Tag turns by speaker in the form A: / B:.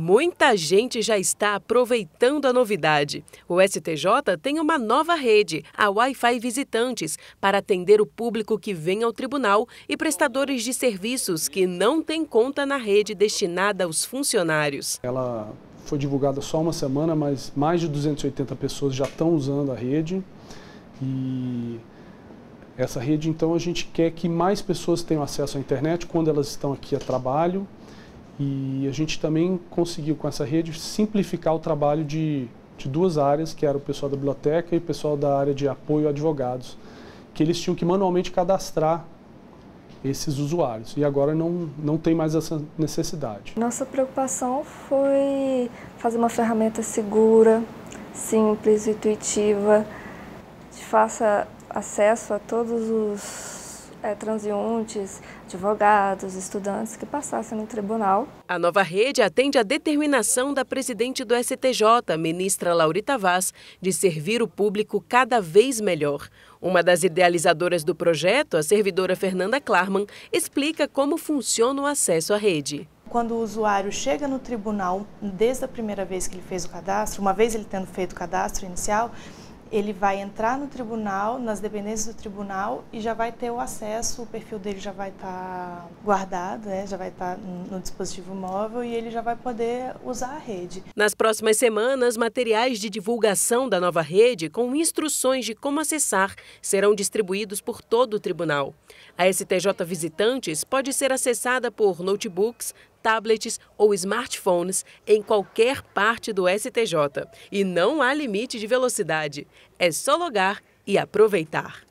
A: Muita gente já está aproveitando a novidade. O STJ tem uma nova rede, a Wi-Fi Visitantes, para atender o público que vem ao tribunal e prestadores de serviços que não têm conta na rede destinada aos funcionários.
B: Ela foi divulgada só uma semana, mas mais de 280 pessoas já estão usando a rede. E essa rede, então, a gente quer que mais pessoas tenham acesso à internet quando elas estão aqui a trabalho e a gente também conseguiu, com essa rede, simplificar o trabalho de, de duas áreas, que era o pessoal da biblioteca e o pessoal da área de apoio a advogados, que eles tinham que manualmente cadastrar esses usuários. E agora não, não tem mais essa necessidade.
C: Nossa preocupação foi fazer uma ferramenta segura, simples, intuitiva, que faça acesso a todos os é, transeuntes, advogados, estudantes que passassem no tribunal.
A: A nova rede atende à determinação da presidente do STJ, ministra Laurita Vaz, de servir o público cada vez melhor. Uma das idealizadoras do projeto, a servidora Fernanda Klarman, explica como funciona o acesso à rede.
D: Quando o usuário chega no tribunal, desde a primeira vez que ele fez o cadastro, uma vez ele tendo feito o cadastro inicial, ele vai entrar no tribunal, nas dependências do tribunal e já vai ter o acesso, o perfil dele já vai estar tá guardado, né? já vai estar tá no dispositivo móvel e ele já vai poder usar a rede.
A: Nas próximas semanas, materiais de divulgação da nova rede com instruções de como acessar serão distribuídos por todo o tribunal. A STJ Visitantes pode ser acessada por notebooks, tablets ou smartphones em qualquer parte do STJ. E não há limite de velocidade. É só logar e aproveitar.